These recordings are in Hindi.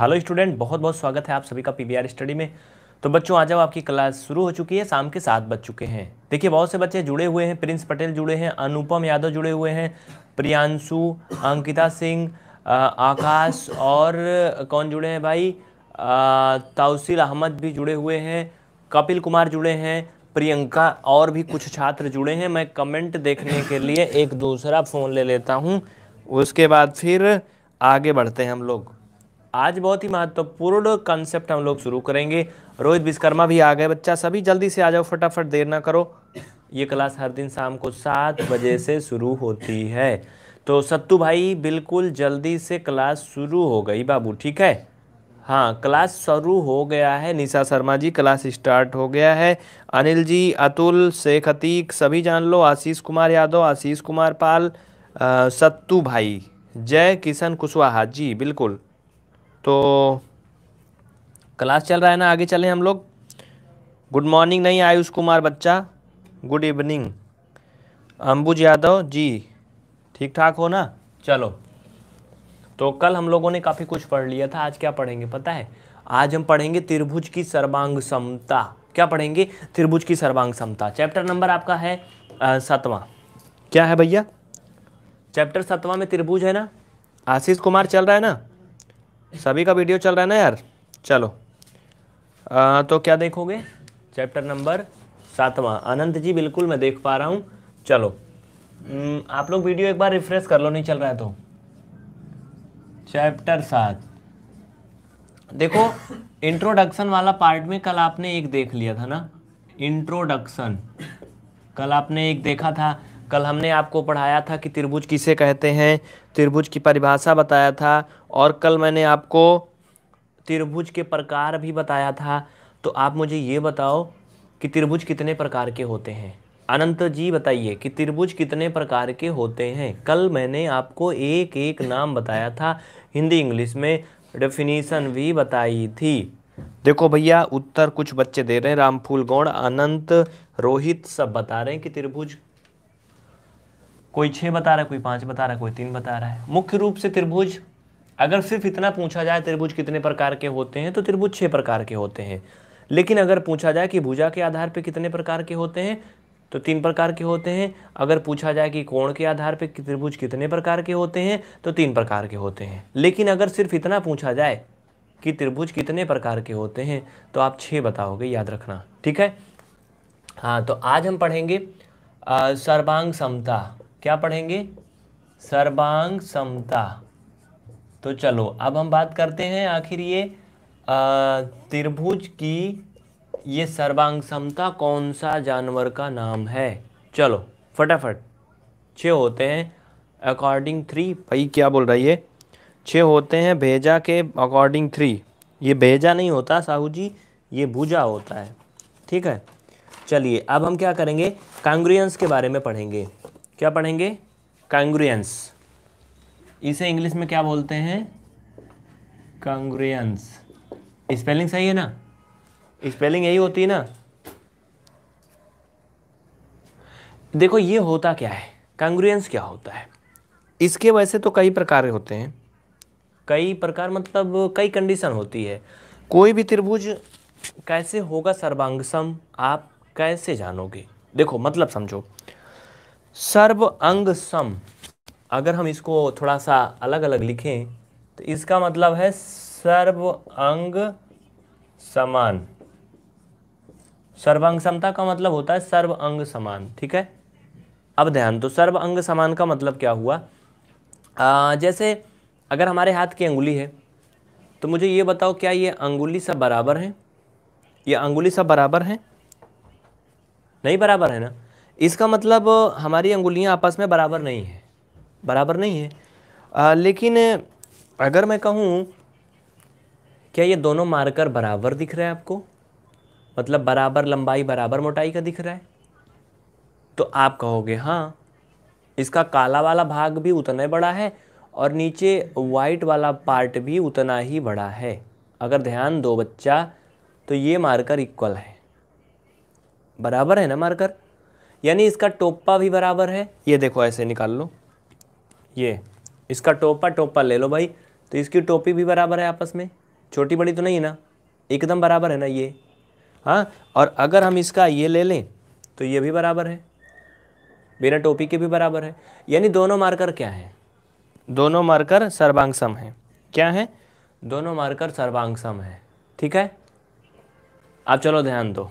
हेलो स्टूडेंट बहुत बहुत स्वागत है आप सभी का पीबीआर स्टडी में तो बच्चों आज अब आपकी क्लास शुरू हो चुकी है शाम के सात बज चुके हैं देखिए बहुत से बच्चे जुड़े हुए हैं प्रिंस पटेल जुड़े हैं अनुपम यादव जुड़े हुए हैं प्रियांशु अंकिता सिंह आकाश और कौन जुड़े हैं भाई ताउसिल अहमद भी जुड़े हुए हैं कपिल कुमार जुड़े हैं प्रियंका और भी कुछ छात्र जुड़े हैं मैं कमेंट देखने के लिए एक दूसरा फ़ोन ले लेता हूँ उसके बाद फिर आगे बढ़ते हैं हम लोग आज बहुत ही महत्वपूर्ण कंसेप्ट हम लोग शुरू करेंगे रोहित विश्वकर्मा भी आ गए बच्चा सभी जल्दी से आ जाओ फटाफट देर ना करो ये क्लास हर दिन शाम को सात बजे से शुरू होती है तो सत्तू भाई बिल्कुल जल्दी से क्लास शुरू हो गई बाबू ठीक है हाँ क्लास शुरू हो गया है निशा शर्मा जी क्लास स्टार्ट हो गया है अनिल जी अतुल शेख अतीक सभी जान लो आशीष कुमार यादव आशीष कुमार पाल सत्तू भाई जय किशन कुशवाहा जी बिल्कुल तो क्लास चल रहा है ना आगे चलें हम लोग गुड मॉर्निंग नहीं आयुष कुमार बच्चा गुड इवनिंग अंबुज यादव जी ठीक ठाक हो ना चलो तो कल हम लोगों ने काफ़ी कुछ पढ़ लिया था आज क्या पढ़ेंगे पता है आज हम पढ़ेंगे त्रिभुज की सर्वांग समता क्या पढ़ेंगे त्रिभुज की सर्वांग समता चैप्टर नंबर आपका है सातवां क्या है भैया चैप्टर सातवां में त्रिभुज है ना आशीष कुमार चल रहा है ना सभी का वीडियो चल रहा है ना यार चलो आ, तो क्या देखोगे चैप्टर नंबर सातवां अनंत जी बिल्कुल मैं देख पा रहा हूँ चलो आप लोग वीडियो एक बार रिफ्रेश कर लो नहीं चल रहा है तो चैप्टर सात देखो इंट्रोडक्शन वाला पार्ट में कल आपने एक देख लिया था ना इंट्रोडक्शन कल आपने एक देखा था कल हमने आपको पढ़ाया था कि त्रिभुज किसे कहते हैं त्रिभुज की परिभाषा बताया था और कल मैंने आपको त्रिभुज के प्रकार भी बताया था तो आप मुझे ये बताओ कि त्रिभुज कितने प्रकार के होते हैं अनंत जी बताइए कि त्रिभुज कितने प्रकार के होते हैं कल मैंने आपको एक एक नाम बताया था हिंदी इंग्लिश में डेफिनेशन भी बताई थी देखो भैया उत्तर कुछ बच्चे दे रहे हैं रामफूल गौड़ अनंत रोहित सब बता रहे हैं कि त्रिभुज कोई छः बता रहा है कोई पाँच बता रहा है कोई तीन बता रहा है मुख्य रूप से त्रिभुज अगर सिर्फ इतना पूछा जाए त्रिभुज कितने प्रकार के होते हैं तो त्रिभुज छः प्रकार के होते हैं लेकिन अगर पूछा जाए कि भुजा के आधार पर कितने प्रकार के होते हैं तो तीन प्रकार के होते हैं अगर पूछा जाए कि कोण के आधार पर त्रिभुज कितने प्रकार के होते हैं तो तीन प्रकार के होते हैं लेकिन अगर सिर्फ इतना पूछा जाए कि त्रिभुज कितने प्रकार के होते हैं तो आप छह बताओगे याद रखना ठीक है हाँ तो आज हम पढ़ेंगे सर्वांग समता क्या पढ़ेंगे सर्वांग समता तो चलो अब हम बात करते हैं आखिर ये त्रिभुज की ये सर्वांग समता कौन सा जानवर का नाम है चलो फटाफट छः होते हैं अकॉर्डिंग थ्री भाई क्या बोल रहा है ये छः होते हैं भेजा के अकॉर्डिंग थ्री ये भेजा नहीं होता साहू जी ये भुजा होता है ठीक है चलिए अब हम क्या करेंगे कांग्रियंस के बारे में पढ़ेंगे क्या पढ़ेंगे कांग्रियंस इसे इंग्लिश में क्या बोलते हैं कंग्रियंस स्पेलिंग सही है ना स्पेलिंग यही होती है ना देखो ये होता क्या है कंग्रियंस क्या होता है इसके वैसे तो कई प्रकार होते हैं कई प्रकार मतलब कई कंडीशन होती है कोई भी त्रिभुज कैसे होगा सर्वांगसम आप कैसे जानोगे देखो मतलब समझो सर्व अंग सम अगर हम इसको थोड़ा सा अलग अलग लिखें तो इसका मतलब है सर्व अंग समान सर्व समता का मतलब होता है सर्व अंग समान ठीक है अब ध्यान तो सर्व अंग समान का मतलब क्या हुआ आ, जैसे अगर हमारे हाथ की अंगुली है तो मुझे ये बताओ क्या ये अंगुली सब बराबर हैं ये अंगुली सब बराबर हैं नहीं बराबर है ना इसका मतलब हमारी अंगुलियां आपस में बराबर नहीं है बराबर नहीं है आ, लेकिन अगर मैं कहूँ क्या ये दोनों मार्कर बराबर दिख रहा है आपको मतलब बराबर लंबाई बराबर मोटाई का दिख रहा है तो आप कहोगे हाँ इसका काला वाला भाग भी उतना ही बड़ा है और नीचे वाइट वाला पार्ट भी उतना ही बड़ा है अगर ध्यान दो बच्चा तो ये मार्कर इक्वल है बराबर है ना मार्कर यानी इसका टोपा भी बराबर है ये देखो ऐसे निकाल लो ये इसका टोपा टोपा ले लो भाई तो इसकी टोपी भी बराबर है आपस में छोटी बड़ी तो नहीं है ना एकदम बराबर है ना ये हाँ और अगर हम इसका ये ले लें तो ये भी बराबर है बिना टोपी के भी बराबर है यानी दोनों मार्कर क्या है दोनों मार्कर सर्वांगसम है क्या है दोनों मार्कर सर्वांगसम है ठीक है आप चलो ध्यान दो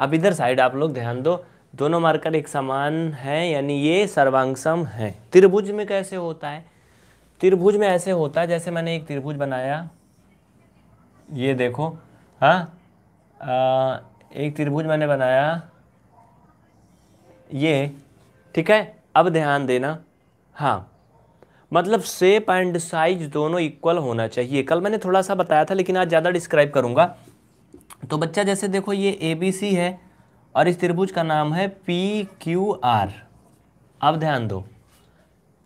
अब इधर साइड आप लोग ध्यान दो दोनों मार्कर एक समान हैं यानी ये सर्वांग है त्रिभुज में कैसे होता है त्रिभुज में ऐसे होता है जैसे मैंने एक त्रिभुज बनाया ये देखो हाँ एक त्रिभुज मैंने बनाया ये ठीक है अब ध्यान देना हाँ मतलब सेप एंड साइज दोनों इक्वल होना चाहिए कल मैंने थोड़ा सा बताया था लेकिन आज ज़्यादा डिस्क्राइब करूँगा तो बच्चा जैसे देखो ये ए बी सी है और इस त्रिभुज का नाम है पी क्यू आर अब ध्यान दो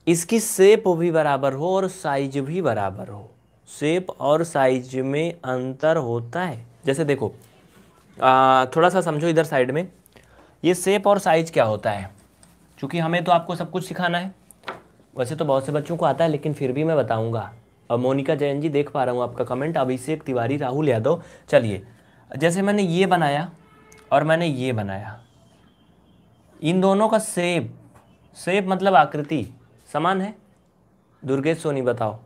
इसकी सेप भी बराबर हो और साइज भी बराबर हो सेप और साइज में अंतर होता है जैसे देखो आ, थोड़ा सा समझो इधर साइड में ये सेप और साइज क्या होता है क्योंकि हमें तो आपको सब कुछ सिखाना है वैसे तो बहुत से बच्चों को आता है लेकिन फिर भी मैं बताऊंगा अब मोनिका जैन जी देख पा रहा हूँ आपका कमेंट अभिषेक तिवारी राहुल यादव चलिए जैसे मैंने ये बनाया और मैंने ये बनाया इन दोनों का सेब सेब मतलब आकृति समान है दुर्गेश सोनी बताओ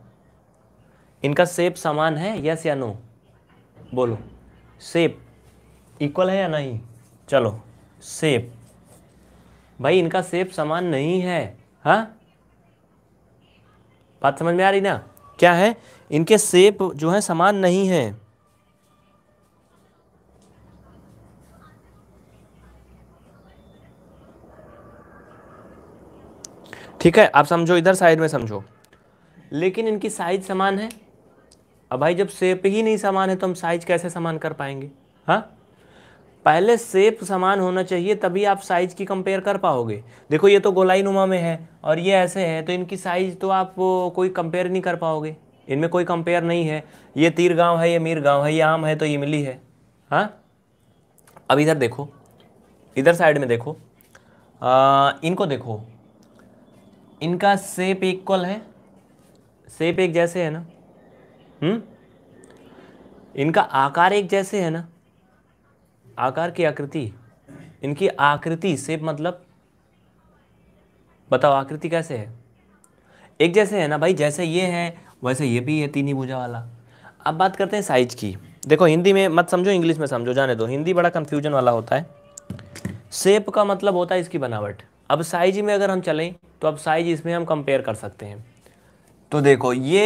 इनका सेब समान है यस या नो बोलो सेब इक्वल है या नहीं चलो सेब भाई इनका सेब समान नहीं है हाँ बात समझ में आ रही ना क्या है इनके सेप जो है समान नहीं है ठीक है आप समझो इधर साइड में समझो लेकिन इनकी साइज समान है अब भाई जब सेप ही नहीं समान है तो हम साइज कैसे समान कर पाएंगे हाँ पहले सेप समान होना चाहिए तभी आप साइज की कंपेयर कर पाओगे देखो ये तो गोलाई नुमा में है और ये ऐसे है तो इनकी साइज तो आप कोई कंपेयर नहीं कर पाओगे इनमें कोई कंपेयर नहीं है ये तीर गांव है ये मीर गांव है ये आम है तो ये मिली है हाँ अब इधर देखो इधर साइड में देखो आ, इनको देखो इनका सेप इक्वल है सेप एक जैसे है ना हम्म इनका आकार एक जैसे है ना आकार की आकृति इनकी आकृति सेप मतलब बताओ आकृति कैसे है एक जैसे है ना भाई जैसे ये है वैसे ये भी है तीन ही भूजा वाला अब बात करते हैं साइज की देखो हिंदी में मत समझो इंग्लिश में समझो जाने दो हिंदी बड़ा कंफ्यूजन वाला होता है सेप का मतलब होता है इसकी बनावट अब साइज में अगर हम चलें तो अब साइज इसमें हम कंपेयर कर सकते हैं तो देखो ये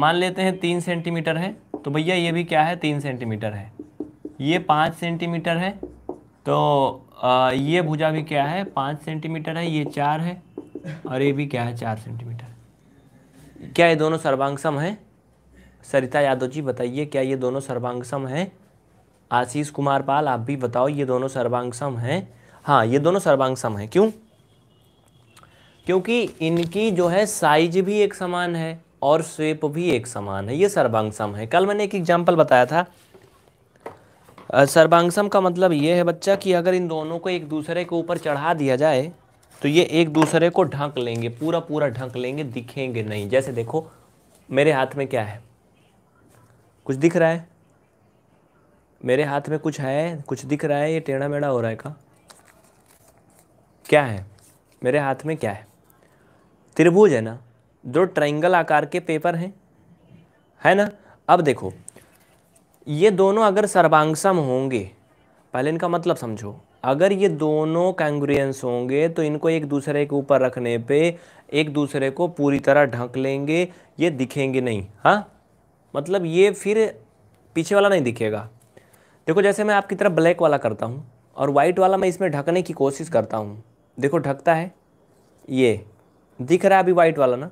मान लेते हैं तीन सेंटीमीटर है तो भैया ये भी क्या है तीन सेंटीमीटर है ये पाँच सेंटीमीटर है तो आ, ये भुजा भी क्या है पाँच सेंटीमीटर है ये चार है और ये भी क्या है चार सेंटीमीटर क्या ये दोनों सर्वांगसम हैं सरिता यादव जी बताइए क्या ये दोनों सर्वांगसम हैं आशीष कुमार पाल आप भी बताओ ये दोनों सर्वांगसम हैं हाँ ये दोनों सर्वांग सम है क्यों क्योंकि इनकी जो है साइज भी एक समान है और स्वेप भी एक समान है ये सर्वांग सम है कल मैंने एक एग्जाम्पल बताया था सर्वांगसम का मतलब ये है बच्चा कि अगर इन दोनों को एक दूसरे के ऊपर चढ़ा दिया जाए तो ये एक दूसरे को ढंक लेंगे पूरा पूरा ढंक लेंगे दिखेंगे नहीं जैसे देखो मेरे हाथ में क्या है कुछ दिख रहा है मेरे हाथ में कुछ है कुछ दिख रहा है ये टेढ़ा मेढ़ा हो रहा है का क्या है मेरे हाथ में क्या है त्रिभुज है ना दो ट्राइंगल आकार के पेपर हैं है ना अब देखो ये दोनों अगर सर्वांगसम होंगे पहले इनका मतलब समझो अगर ये दोनों कैंग्रियंस होंगे तो इनको एक दूसरे के ऊपर रखने पे एक दूसरे को पूरी तरह ढक लेंगे ये दिखेंगे नहीं हाँ मतलब ये फिर पीछे वाला नहीं दिखेगा देखो जैसे मैं आपकी तरफ ब्लैक वाला करता हूँ और वाइट वाला मैं इसमें ढकने की कोशिश करता हूँ देखो ढकता है ये दिख रहा है अभी वाइट वाला ना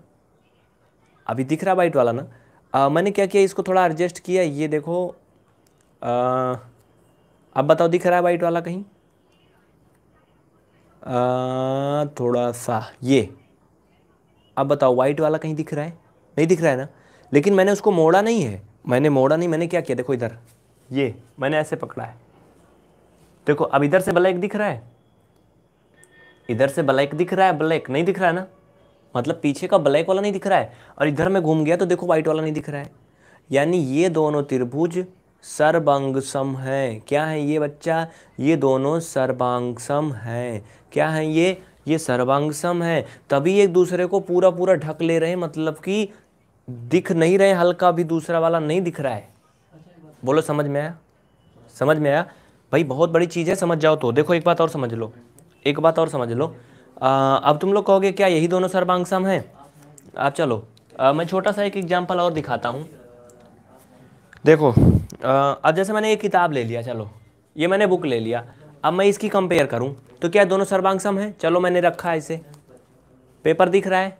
अभी दिख रहा वाइट वाला ना आ, मैंने क्या किया इसको थोड़ा एडजस्ट किया ये देखो आ, अब बताओ दिख रहा है वाइट वाला कहीं आ, थोड़ा सा ये अब बताओ वाइट वाला कहीं दिख रहा है नहीं दिख रहा है ना लेकिन मैंने उसको मोड़ा नहीं है मैंने मोड़ा नहीं मैंने क्या किया देखो इधर ये मैंने ऐसे पकड़ा है देखो अब इधर से ब्लैक दिख रहा है इधर से ब्लैक दिख रहा है ब्लैक नहीं दिख रहा है ना मतलब पीछे का ब्लैक वाला नहीं दिख रहा है और इधर मैं घूम गया तो देखो व्हाइट वाला नहीं दिख रहा है यानी ये दोनों त्रिभुज सम है क्या है ये बच्चा ये दोनों सर्वांगसम है क्या है ये ये सर्वांगसम है तभी एक दूसरे को पूरा पूरा ढक ले रहे मतलब कि दिख नहीं रहे हल्का भी दूसरा वाला नहीं दिख रहा है बोलो समझ में आया समझ में आया भाई बहुत बड़ी चीज़ है समझ जाओ तो देखो एक बात और समझ लो एक बात और समझ लो आ, अब तुम लोग कहोगे क्या यही दोनों सर्वांग सम हैं आप चलो आ, मैं छोटा सा एक एग्जाम्पल और दिखाता हूँ देखो आ, अब जैसे मैंने ये किताब ले लिया चलो ये मैंने बुक ले लिया अब मैं इसकी कंपेयर करूँ तो क्या दोनों सर्वांग सम हैं चलो मैंने रखा है इसे पेपर दिख रहा है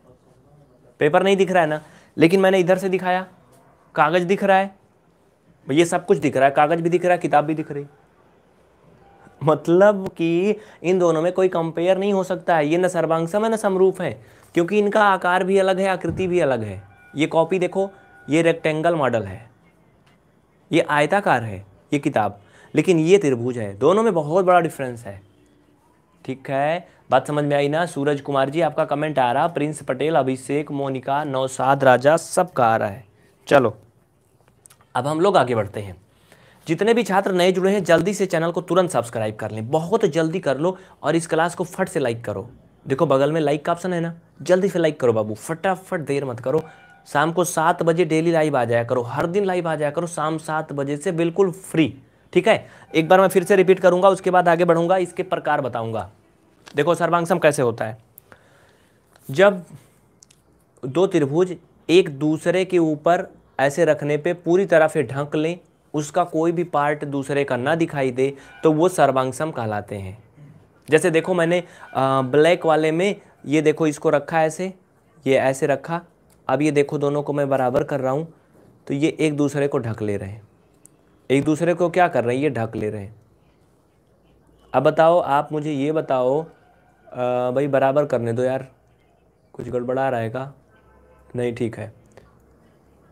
पेपर नहीं दिख रहा है ना लेकिन मैंने इधर से दिखाया कागज़ दिख रहा है ये सब कुछ दिख रहा है कागज़ भी दिख रहा है किताब भी दिख रही मतलब कि इन दोनों में कोई कंपेयर नहीं हो सकता है ये न सर्वांगसम है न समरूप है क्योंकि इनका आकार भी अलग है आकृति भी अलग है ये कॉपी देखो ये रेक्टेंगल मॉडल है ये आयताकार है ये किताब लेकिन ये त्रिभुज है दोनों में बहुत बड़ा डिफरेंस है ठीक है बात समझ में आई ना सूरज कुमार जी आपका कमेंट आ रहा प्रिंस पटेल अभिषेक मोनिका नौसाद राजा सबका आ रहा है चलो अब हम लोग आगे बढ़ते हैं जितने भी छात्र नए जुड़े हैं जल्दी से चैनल को तुरंत सब्सक्राइब कर लें बहुत जल्दी कर लो और इस क्लास को फट से लाइक करो देखो बगल में लाइक का ऑप्शन है ना जल्दी से लाइक करो बाबू फटाफट देर मत करो शाम को सात बजे डेली लाइव आ जाया करो हर दिन लाइव आ जाया करो शाम सात बजे से बिल्कुल फ्री ठीक है एक बार मैं फिर से रिपीट करूंगा उसके बाद आगे बढ़ूंगा इसके प्रकार बताऊंगा देखो सर्वांगसम कैसे होता है जब दो त्रिभुज एक दूसरे के ऊपर ऐसे रखने पे पूरी तरह से ढंक लें उसका कोई भी पार्ट दूसरे का ना दिखाई दे तो वो सर्वांगसम कहलाते हैं जैसे देखो मैंने ब्लैक वाले में ये देखो इसको रखा ऐसे ये ऐसे रखा अब ये देखो दोनों को मैं बराबर कर रहा हूँ तो ये एक दूसरे को ढक ले रहे हैं एक दूसरे को क्या कर रहे हैं ये ढक ले रहे हैं अब बताओ आप मुझे ये बताओ आ, भाई बराबर करने दो यार कुछ गड़बड़ा रहेगा नहीं ठीक है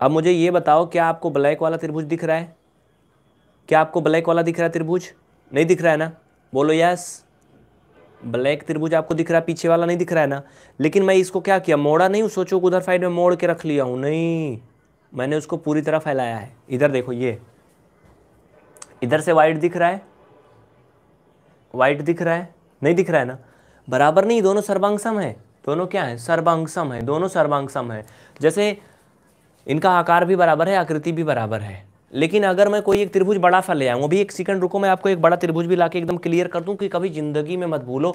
अब मुझे ये बताओ क्या आपको ब्लैक वाला त्रिभुज दिख रहा है क्या आपको ब्लैक वाला दिख रहा है त्रिभुज नहीं दिख रहा है ना बोलो यस ब्लैक त्रिभुज आपको दिख रहा है पीछे वाला नहीं दिख रहा है ना लेकिन मैं इसको क्या किया मोड़ा नहीं सोचो उधर साइड में मोड़ के रख लिया हूँ नहीं मैंने उसको पूरी तरह फैलाया है इधर देखो ये इधर से वाइट दिख रहा है वाइट दिख रहा है नहीं दिख रहा है ना बराबर नहीं दोनों सर्वांग सम है दोनों क्या है सर्वांगसम है दोनों सर्वांगसम है जैसे इनका आकार भी बराबर है आकृति भी बराबर है लेकिन अगर मैं कोई एक त्रिभुज बड़ा सा ले आऊँ अभी एक सेकंड रुको मैं आपको एक बड़ा त्रिभुज भी ला एकदम क्लियर कर दूँ कि कभी ज़िंदगी में मत भूलो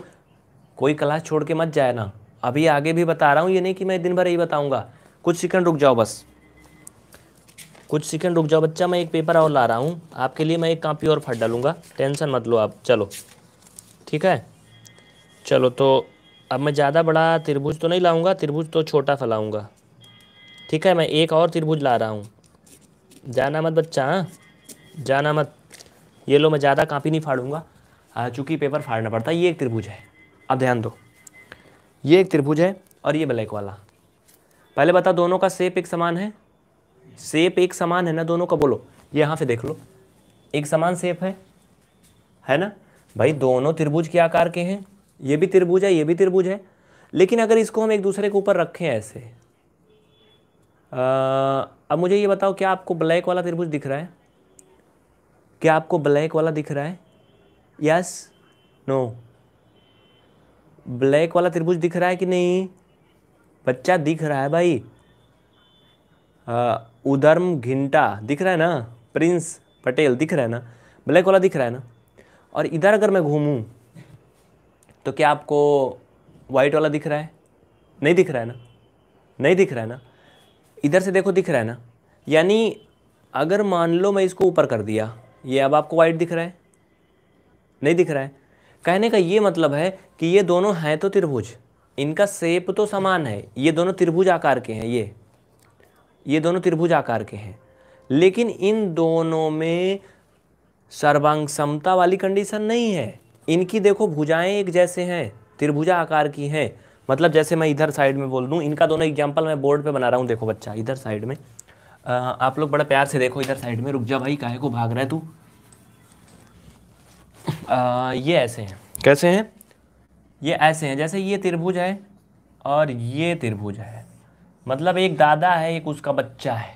कोई क्लास छोड़ के मत जाए ना अभी आगे भी बता रहा हूँ ये नहीं कि मैं दिन भर यही बताऊँगा कुछ सेकंड रुक जाओ बस कुछ सेकंड रुक जाओ बच्चा मैं एक पेपर और ला रहा हूँ आपके लिए मैं एक कापी और फट डालूँगा टेंशन मत लो आप चलो ठीक है चलो तो अब मैं ज़्यादा बड़ा त्रिभुज तो नहीं लाऊँगा त्रिभुज तो छोटा सा लाऊँगा ठीक है मैं एक और त्रिभुज ला रहा हूँ जाना मत बच्चा हाँ जाना मत ये लो मैं ज़्यादा कापी नहीं फाड़ूंगा चूँकि पेपर फाड़ना पड़ता है ये एक त्रिभुज है अब ध्यान दो ये एक त्रिभुज है और ये ब्लैक वाला पहले बता दोनों का सेप एक समान है सेप एक समान है ना दोनों का बोलो ये यहाँ से देख लो एक समान सेप है है ना भाई दोनों त्रिभुज के आकार के हैं ये भी त्रिभुज है ये भी त्रिभुज है लेकिन अगर इसको हम एक दूसरे के ऊपर रखें ऐसे आ, अब मुझे ये बताओ क्या आपको ब्लैक वाला त्रिभुज दिख रहा है क्या आपको ब्लैक वाला दिख रहा है यस नो ब्लैक वाला त्रिभुज दिख रहा है कि नहीं बच्चा दिख रहा है भाई आ, उधर्म घिंटा दिख रहा है ना प्रिंस पटेल दिख रहा है ना ब्लैक वाला दिख रहा है ना और इधर अगर मैं घूमूं तो क्या आपको वाइट वाला दिख रहा है नहीं दिख रहा है ना नहीं दिख रहा है ना इधर से देखो दिख रहा है ना यानी अगर मान लो मैं इसको ऊपर कर दिया ये अब आपको वाइट दिख रहा है नहीं दिख रहा है कहने का ये मतलब है कि ये दोनों हैं तो त्रिभुज इनका सेप तो समान है ये दोनों त्रिभुज आकार के हैं ये ये दोनों त्रिभुज आकार के हैं लेकिन इन दोनों में सर्वांग समता वाली कंडीशन नहीं है इनकी देखो भुजाएं एक जैसे हैं त्रिभुजा आकार की हैं मतलब जैसे मैं इधर साइड में बोल दूँ इनका दोनों एग्जाम्पल मैं बोर्ड पर बना रहा हूँ देखो बच्चा इधर साइड में आ, आप लोग बड़े प्यार से देखो इधर साइड में रुक जा भाई काहे को भाग रहा है तू ये ऐसे हैं कैसे हैं ये ऐसे हैं जैसे ये त्रिभुज है और ये त्रिभुज है मतलब एक दादा है एक उसका बच्चा है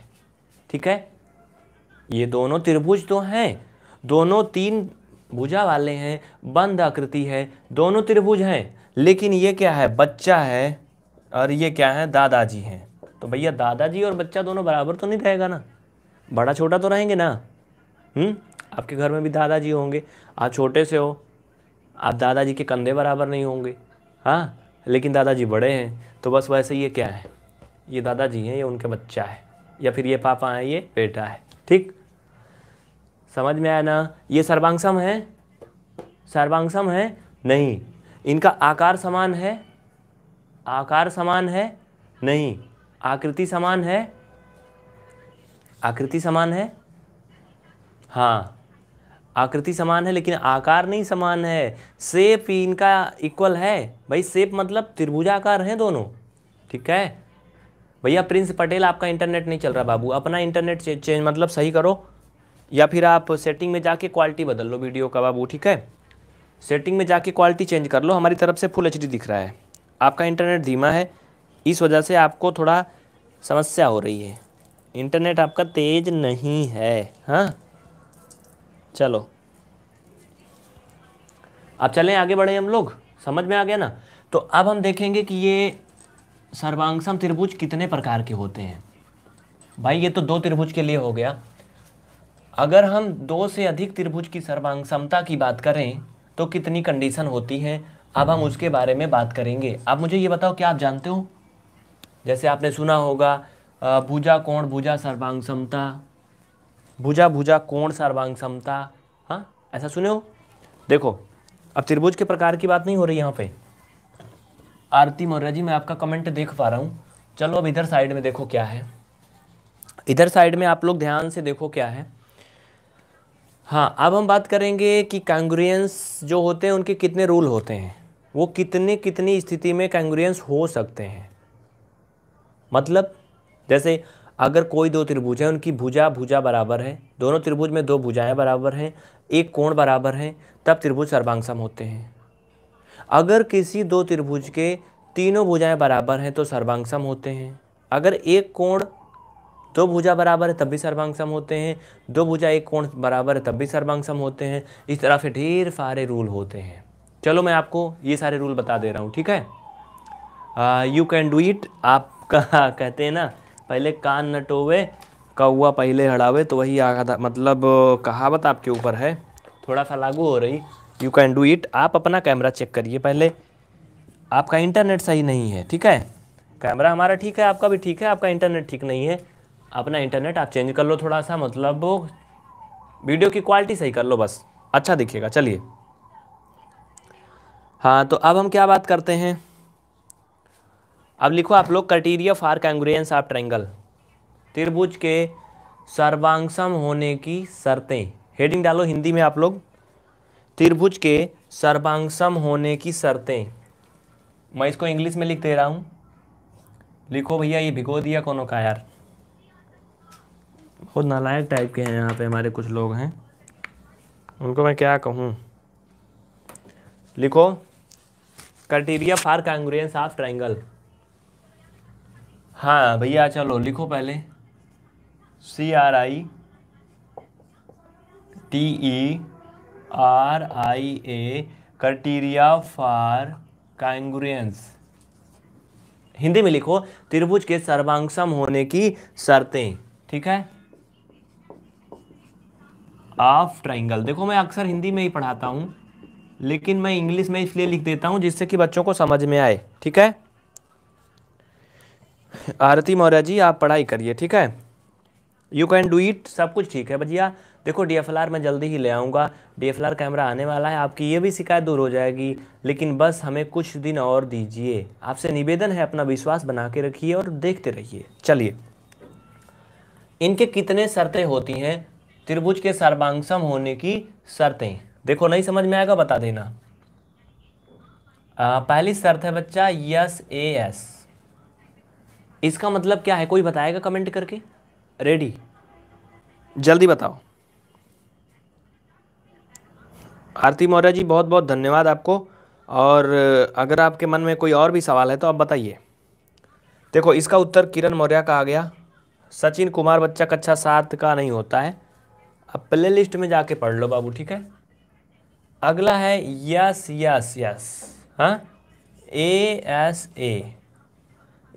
ठीक है ये दोनों त्रिभुज तो हैं दोनों तीन भुजा वाले हैं बंद आकृति है दोनों त्रिभुज हैं लेकिन ये क्या है बच्चा है और ये क्या है दादाजी हैं तो भैया दादाजी और बच्चा दोनों बराबर तो नहीं रहेगा ना बड़ा छोटा तो रहेंगे ना हम्म आपके घर में भी दादाजी होंगे आप छोटे से हो आप दादाजी के कंधे बराबर नहीं होंगे हाँ लेकिन दादाजी बड़े हैं तो बस वैसे ये क्या है ये दादाजी हैं ये उनके बच्चा है या फिर ये पापा हैं ये बेटा है ठीक समझ में आया ना ये सर्वांगसम है सर्वांगसम है नहीं इनका आकार समान है आकार समान है नहीं आकृति समान है आकृति समान है हाँ आकृति समान है लेकिन आकार नहीं समान है सेप इनका इक्वल है भाई सेप मतलब त्रिभुजाकार हैं दोनों ठीक है भैया प्रिंस पटेल आपका इंटरनेट नहीं चल रहा बाबू अपना इंटरनेट चेंज मतलब सही करो या फिर आप सेटिंग में जाके क्वालिटी बदल लो वीडियो का बाबू ठीक है सेटिंग में जाके क्वालिटी चेंज कर लो हमारी तरफ से फुल एच दिख रहा है आपका इंटरनेट धीमा है इस वजह से आपको थोड़ा समस्या हो रही है इंटरनेट आपका तेज नहीं है हाँ चलो अब चलें आगे बढ़े हम लोग समझ में आ गया ना तो अब हम देखेंगे कि ये सर्वांगसम त्रिभुज कितने प्रकार के होते हैं भाई ये तो दो त्रिभुज के लिए हो गया अगर हम दो से अधिक त्रिभुज की सर्वांगसमता की बात करें तो कितनी कंडीशन होती हैं अब हम उसके बारे में बात करेंगे आप मुझे ये बताओ क्या आप जानते हो जैसे आपने सुना होगा भुजा कोण भुजा सर्वांग समता भुजा भुजा कोण सर्वांग समता हाँ ऐसा सुने हो देखो अब त्रिभुज के प्रकार की बात नहीं हो रही यहाँ पे आरती मौर्य जी मैं आपका कमेंट देख पा रहा हूँ चलो अब इधर साइड में देखो क्या है इधर साइड में आप लोग ध्यान से देखो क्या है हाँ अब हम बात करेंगे कि कांग्रियंस जो होते हैं उनके कितने रूल होते हैं वो कितने कितनी स्थिति में कांग्रियंस हो सकते हैं मतलब जैसे अगर कोई दो त्रिभुज है उनकी भुजा भुजा बराबर है दोनों त्रिभुज में दो भुजाएं बराबर हैं एक कोण बराबर है तब त्रिभुज सर्वांगसम होते हैं अगर किसी दो त्रिभुज के तीनों भुजाएं बराबर हैं तो सर्वांगसम होते हैं अगर एक कोण दो भुजा बराबर है तब भी सर्वांग सम होते हैं दो भुजा एक कोण बराबर है तब भी सर्वांग सम होते हैं इस तरह से ढेर सारे रूल होते हैं चलो मैं आपको ये सारे रूल बता दे रहा हूँ ठीक है यू कैन डू इट आप कहते हैं ना पहले कान न टोवे कौआ पहले हड़ावे तो वही मतलब कहावत आपके ऊपर है थोड़ा सा लागू हो रही यू कैन डू इट आप अपना कैमरा चेक करिए पहले आपका इंटरनेट सही नहीं है ठीक है कैमरा हमारा ठीक है आपका भी ठीक है आपका इंटरनेट ठीक नहीं है अपना इंटरनेट आप चेंज कर लो थोड़ा सा मतलब वीडियो की क्वालिटी सही कर लो बस अच्छा दिखेगा चलिए हाँ तो अब हम क्या बात करते हैं अब लिखो आप लोग criteria for congruence of triangle त्रिभुज के सर्वांगसम होने की शर्तें हेडिंग डालो हिंदी में आप लोग त्रिभुज के सर्वांगसम होने की शर्तें मैं इसको इंग्लिश में लिख दे रहा हूँ लिखो भैया ये भिगो दिया कौनों का यार बहुत नालायक टाइप के हैं यहाँ पे हमारे कुछ लोग हैं उनको मैं क्या कहूँ लिखो criteria for congruence of triangle हाँ भैया चलो लिखो पहले C R I T E R I A criteria for congruence Hindi में लिखो त्रिभुज के सर्वांगसम होने की शर्तें ठीक है ऑफ ट्राइंगल देखो मैं अक्सर हिंदी में ही पढ़ाता हूँ लेकिन मैं इंग्लिश में इसलिए लिख देता हूँ जिससे कि बच्चों को समझ में आए ठीक है आरती मौर्य जी आप पढ़ाई करिए ठीक है यू कैन डू इट सब कुछ ठीक है भैया देखो डी एफ मैं जल्दी ही ले आऊँगा डी एफ कैमरा आने वाला है आपकी ये भी शिकायत दूर हो जाएगी लेकिन बस हमें कुछ दिन और दीजिए आपसे निवेदन है अपना विश्वास बना के रखिए और देखते रहिए चलिए इनके कितने शर्तें होती हैं त्रिभुज के सर्वांगसम होने की शर्तें देखो नहीं समझ में आएगा बता देना आ, पहली शर्त है बच्चा यस ए एस इसका मतलब क्या है कोई बताएगा कमेंट करके रेडी जल्दी बताओ आरती मौर्य जी बहुत बहुत धन्यवाद आपको और अगर आपके मन में कोई और भी सवाल है तो आप बताइए देखो इसका उत्तर किरण मौर्य का आ गया सचिन कुमार बच्चा कक्षा सात का नहीं होता है अब प्ले लिस्ट में जाके पढ़ लो बाबू ठीक है अगला है यस यस यस हाँ ए एस ए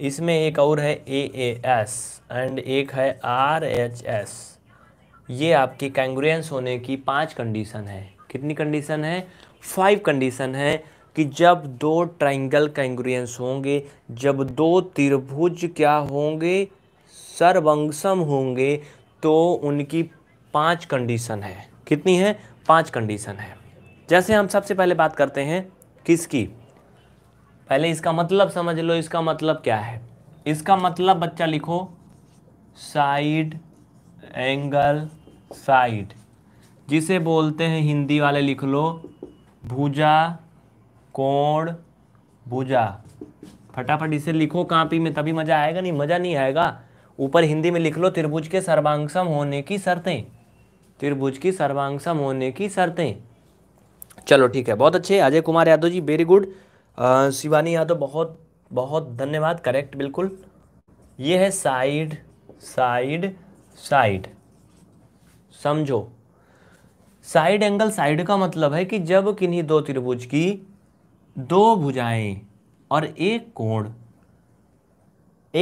इसमें एक और है ए ए एस एंड एक है आर एच एस ये आपकी कैंग्रियंस होने की पांच कंडीशन है कितनी कंडीशन है फाइव कंडीशन है कि जब दो ट्राइंगल कैंग्रियंस होंगे जब दो त्रिभुज क्या होंगे सर्वंगसम होंगे तो उनकी पांच कंडीशन है कितनी है पांच कंडीशन है जैसे हम सबसे पहले बात करते हैं किसकी पहले इसका मतलब समझ लो इसका मतलब क्या है इसका मतलब बच्चा लिखो साइड एंगल साइड जिसे बोलते हैं हिंदी वाले लिख लो भुजा कोण भुजा फटाफट इसे लिखो कापी में तभी मज़ा आएगा नहीं मज़ा नहीं आएगा ऊपर हिंदी में लिख लो त्रिभुज के सर्वांगसम होने की शर्तें त्रिभुज की सर्वांगसम होने की शर्तें चलो ठीक है बहुत अच्छे अजय कुमार यादव जी वेरी गुड शिवानी यादव बहुत बहुत धन्यवाद करेक्ट बिल्कुल ये है साइड साइड साइड समझो साइड एंगल साइड का मतलब है कि जब किन्हीं दो त्रिभुज की दो भुजाएं और एक कोण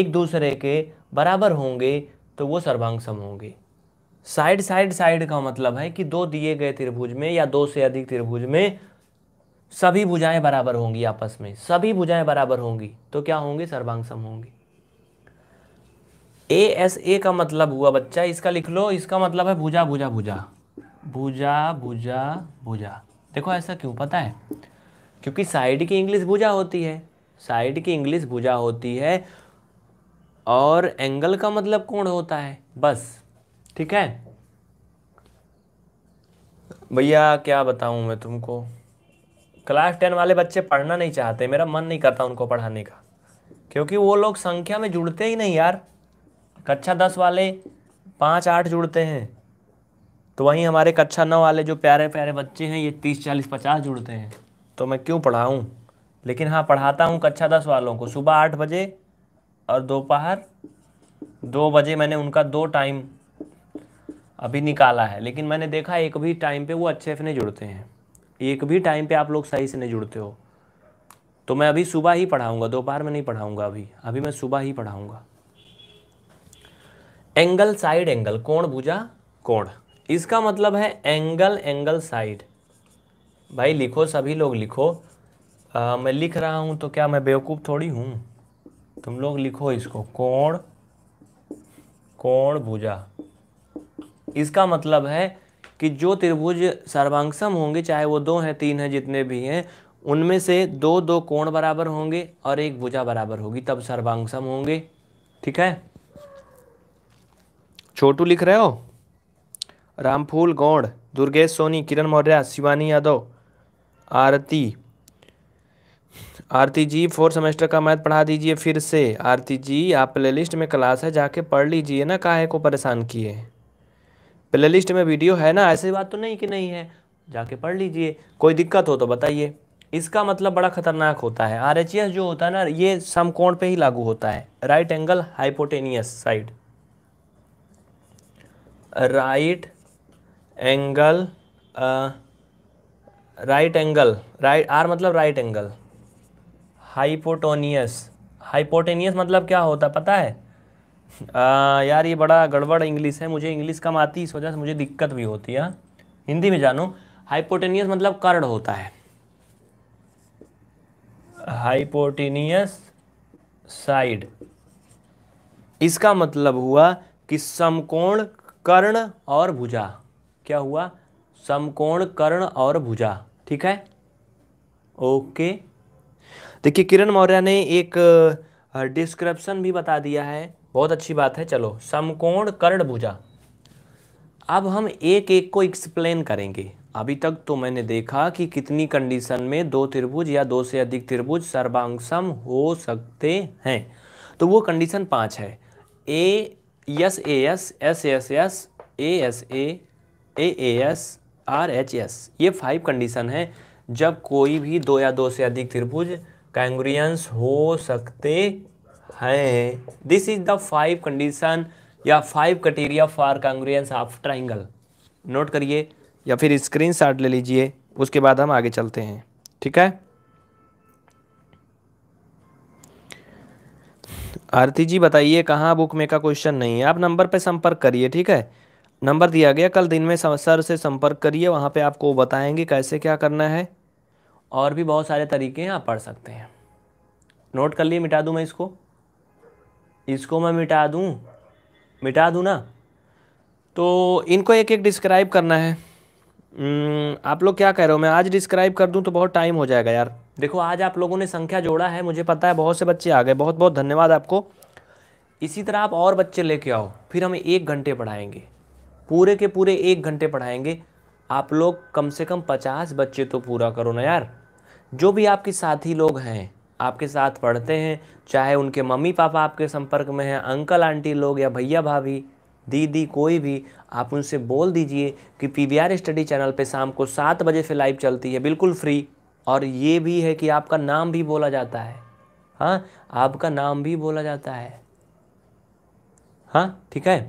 एक दूसरे के बराबर होंगे तो वो सर्वांगसम होंगे साइड साइड साइड का मतलब है कि दो दिए गए त्रिभुज में या दो से अधिक त्रिभुज में सभी भुजाएं बराबर होंगी आपस में सभी भुजाएं बराबर होंगी तो क्या होंगी सर्वांग होंगी ए एस ए का मतलब हुआ बच्चा इसका लिख लो इसका मतलब है भुजा भुजा भुजा भुजा भुजा भुजा देखो ऐसा क्यों पता है क्योंकि साइड की इंग्लिश भुजा होती है साइड की इंग्लिश भुजा होती है और एंगल का मतलब कोण होता है बस ठीक है भैया क्या बताऊँ मैं तुमको क्लास टेन वाले बच्चे पढ़ना नहीं चाहते मेरा मन नहीं करता उनको पढ़ाने का क्योंकि वो लोग संख्या में जुड़ते ही नहीं यार कक्षा दस वाले पाँच आठ जुड़ते हैं तो वहीं हमारे कक्षा नौ वाले जो प्यारे प्यारे बच्चे हैं ये तीस चालीस पचास जुड़ते हैं तो मैं क्यों पढ़ाऊँ लेकिन हाँ पढ़ाता हूँ कक्षा दस वालों को सुबह आठ बजे और दोपहर दो बजे मैंने उनका दो टाइम अभी निकाला है लेकिन मैंने देखा एक भी टाइम पे वो अच्छे से नहीं जुड़ते हैं एक भी टाइम पे आप लोग सही से नहीं जुड़ते हो तो मैं अभी सुबह ही पढ़ाऊंगा दोपहर में नहीं पढ़ाऊंगा अभी अभी मैं सुबह ही पढ़ाऊंगा एंगल साइड एंगल कोण भुजा कोण इसका मतलब है एंगल एंगल साइड भाई लिखो सभी लोग लिखो आ, मैं लिख रहा हूँ तो क्या मैं बेवकूफ़ थोड़ी हूँ तुम लोग लिखो इसको कोण कोण भुजा इसका मतलब है कि जो त्रिभुज सर्वांगसम होंगे चाहे वो दो हैं तीन हैं जितने भी हैं उनमें से दो दो कोण बराबर होंगे और एक भुजा बराबर होगी तब सर्वांगसम होंगे ठीक है छोटू लिख रहे हो रामफूल गौड़ दुर्गेश सोनी किरण मौर्य शिवानी यादव आरती आरती जी फोर्थ सेमेस्टर का मैथ पढ़ा दीजिए फिर से आरती जी आप प्ले लिस्ट में क्लास है जाके पढ़ लीजिए ना काहे को परेशान किए प्ले लिस्ट में वीडियो है ना ऐसी बात तो नहीं कि नहीं है जाके पढ़ लीजिए कोई दिक्कत हो तो बताइए इसका मतलब बड़ा खतरनाक होता है आर जो होता है ना ये समकोण पे ही लागू होता है right angle hypotenuse side right angle right angle right R मतलब राइट एंगल हाइपोटोनियस हाइपोटेनियस मतलब क्या होता पता है आ, यार ये बड़ा गड़बड़ इंग्लिश है मुझे इंग्लिश कम आती इस वजह से मुझे दिक्कत भी होती है हिंदी में जानो हाइपोटेनियस मतलब कर्ण होता है हाइपोटेनियस साइड इसका मतलब हुआ कि समकोण कर्ण और भुजा क्या हुआ समकोण कर्ण और भुजा ठीक है ओके देखिए किरण मौर्य ने एक डिस्क्रिप्शन भी बता दिया है बहुत अच्छी बात है चलो समकोण कर्ण भुजा अब हम एक एक को एक्सप्लेन करेंगे अभी तक तो मैंने देखा कि कितनी कंडीशन में दो त्रिभुज या दो से अधिक त्रिभुज सर्वांग हो सकते हैं तो वो कंडीशन पाँच है A S A S S S S A S A A S R H S ये फाइव कंडीशन है जब कोई भी दो या दो से अधिक त्रिभुज कैंग्रियंस हो सकते है this is the five condition या five criteria for congruence of triangle note करिए या फिर स्क्रीन शॉट ले लीजिए उसके बाद हम आगे चलते हैं ठीक है आरती जी बताइए कहाँ बुक में का क्वेश्चन नहीं है आप नंबर पे संपर्क करिए ठीक है नंबर दिया गया कल दिन में सर से संपर्क करिए वहाँ पे आपको बताएंगे कैसे क्या करना है और भी बहुत सारे तरीके हैं आप पढ़ सकते हैं नोट कर लिए मिटा दूँ मैं इसको इसको मैं मिटा दूँ मिटा दूँ ना तो इनको एक एक डिस्क्राइब करना है आप लोग क्या कह रहे हो मैं आज डिस्क्राइब कर दूं तो बहुत टाइम हो जाएगा यार देखो आज आप लोगों ने संख्या जोड़ा है मुझे पता है बहुत से बच्चे आ गए बहुत बहुत धन्यवाद आपको इसी तरह आप और बच्चे लेके आओ फिर हम एक घंटे पढ़ाएंगे पूरे के पूरे एक घंटे पढ़ाएंगे आप लोग कम से कम पचास बच्चे तो पूरा करो ना यार जो भी आपके साथी लोग हैं आपके साथ पढ़ते हैं चाहे उनके मम्मी पापा आपके संपर्क में हैं अंकल आंटी लोग या भैया भाभी दीदी कोई भी आप उनसे बोल दीजिए कि पी स्टडी चैनल पर शाम को सात बजे से लाइव चलती है बिल्कुल फ्री और ये भी है कि आपका नाम भी बोला जाता है हाँ आपका नाम भी बोला जाता है हाँ ठीक है आ,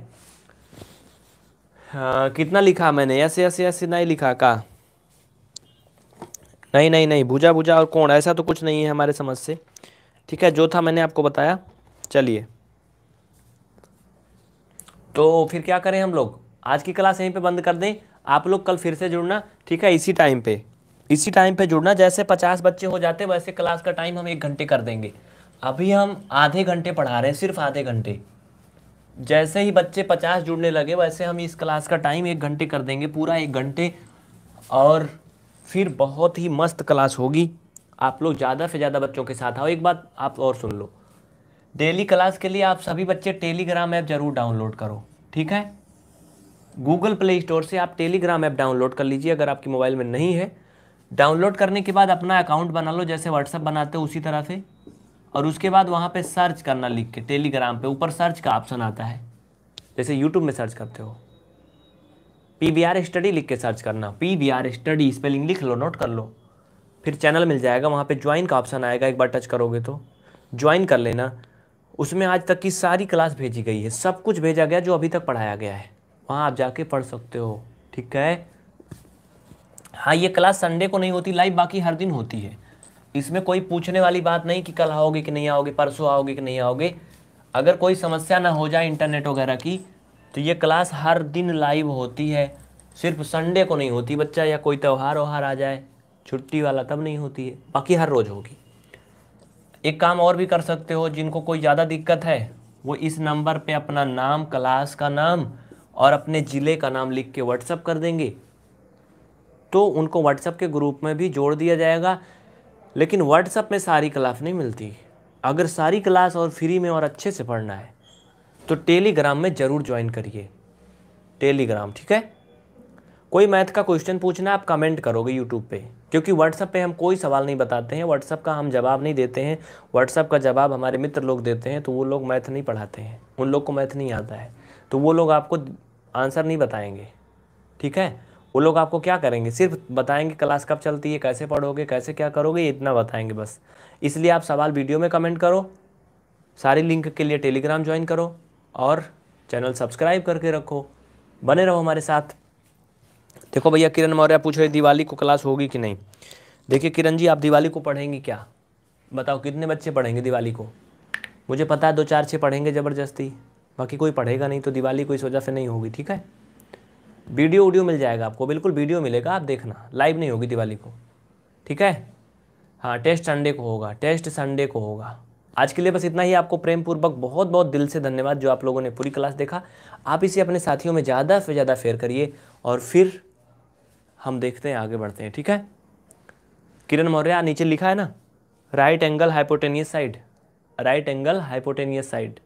हाँ, कितना लिखा मैंने यस यस यस नहीं लिखा का नहीं नहीं नहीं भुजा भुजा और कोण ऐसा तो कुछ नहीं है हमारे समझ से ठीक है जो था मैंने आपको बताया चलिए तो फिर क्या करें हम लोग आज की क्लास यहीं पे बंद कर दें आप लोग कल फिर से जुड़ना ठीक है इसी टाइम पे इसी टाइम पे जुड़ना जैसे पचास बच्चे हो जाते वैसे क्लास का टाइम हम एक घंटे कर देंगे अभी हम आधे घंटे पढ़ा रहे हैं सिर्फ आधे घंटे जैसे ही बच्चे पचास जुड़ने लगे वैसे हम इस क्लास का टाइम एक घंटे कर देंगे पूरा एक घंटे और फिर बहुत ही मस्त क्लास होगी आप लोग ज़्यादा से ज़्यादा बच्चों के साथ आओ एक बात आप और सुन लो डेली क्लास के लिए आप सभी बच्चे टेलीग्राम ऐप ज़रूर डाउनलोड करो ठीक है गूगल प्ले स्टोर से आप टेलीग्राम ऐप डाउनलोड कर लीजिए अगर आपकी मोबाइल में नहीं है डाउनलोड करने के बाद अपना अकाउंट बना लो जैसे व्हाट्सअप बनाते हो उसी तरह से और उसके बाद वहाँ पे सर्च करना लिख के टेलीग्राम पे ऊपर सर्च का ऑप्शन आता है जैसे यूट्यूब में सर्च करते हो पी वी आर स्टडी लिख के सर्च करना P V R study spelling लिख लो नोट कर लो फिर चैनल मिल जाएगा वहाँ पे ज्वाइन का ऑप्शन आएगा एक बार टच करोगे तो ज्वाइन कर लेना उसमें आज तक की सारी क्लास भेजी गई है सब कुछ भेजा गया जो अभी तक पढ़ाया गया है वहाँ आप जाके पढ़ सकते हो ठीक है हाँ ये क्लास संडे को नहीं होती लाइव बाकी हर दिन होती है इसमें कोई पूछने वाली बात नहीं कि कल आओगे कि नहीं आओगे परसों आओगे कि नहीं आओगे अगर कोई समस्या ना हो जाए इंटरनेट वगैरह की तो ये क्लास हर दिन लाइव होती है सिर्फ संडे को नहीं होती बच्चा या कोई त्यौहार व्यौहार आ जाए छुट्टी वाला तब नहीं होती है बाकी हर रोज़ होगी एक काम और भी कर सकते हो जिनको कोई ज़्यादा दिक्कत है वो इस नंबर पे अपना नाम क्लास का नाम और अपने ज़िले का नाम लिख के व्हाट्सअप कर देंगे तो उनको व्हाट्सअप के ग्रुप में भी जोड़ दिया जाएगा लेकिन व्हाट्सअप में सारी क्लास नहीं मिलती अगर सारी क्लास और फ्री में और अच्छे से पढ़ना है तो टेलीग्राम में ज़रूर ज्वाइन करिए टेलीग्राम ठीक है कोई मैथ का क्वेश्चन पूछना है आप कमेंट करोगे यूट्यूब पे क्योंकि व्हाट्सअप पे हम कोई सवाल नहीं बताते हैं व्हाट्सअप का हम जवाब नहीं देते हैं व्हाट्सअप का जवाब हमारे मित्र लोग देते हैं तो वो लोग मैथ नहीं पढ़ाते हैं उन लोग को मैथ नहीं आता है तो वो लोग आपको आंसर नहीं बताएंगे ठीक है वो लोग आपको क्या करेंगे सिर्फ बताएंगे क्लास कब चलती है कैसे पढ़ोगे कैसे क्या करोगे इतना बताएंगे बस इसलिए आप सवाल वीडियो में कमेंट करो सारी लिंक के लिए टेलीग्राम ज्वाइन करो और चैनल सब्सक्राइब करके रखो बने रहो हमारे साथ देखो भैया किरण मौर्य पूछ रहे दिवाली को क्लास होगी कि नहीं देखिए किरण जी आप दिवाली को पढ़ेंगे क्या बताओ कितने बच्चे पढ़ेंगे दिवाली को मुझे पता है दो चार छः पढ़ेंगे ज़बरदस्ती बाकी कोई पढ़ेगा नहीं तो दिवाली को इस वजह से नहीं होगी ठीक है वीडियो वीडियो मिल जाएगा आपको बिल्कुल वीडियो मिलेगा आप देखना लाइव नहीं होगी दिवाली को ठीक है हाँ टेस्ट संडे को होगा टेस्ट संडे को होगा आज के लिए बस इतना ही आपको प्रेम पूर्वक बहुत बहुत दिल से धन्यवाद जो आप लोगों ने पूरी क्लास देखा आप इसे अपने साथियों में ज़्यादा से ज़्यादा शेयर करिए और फिर हम देखते हैं आगे बढ़ते हैं ठीक है किरण मौर्य नीचे लिखा है ना right angle hypotenuse side right angle hypotenuse side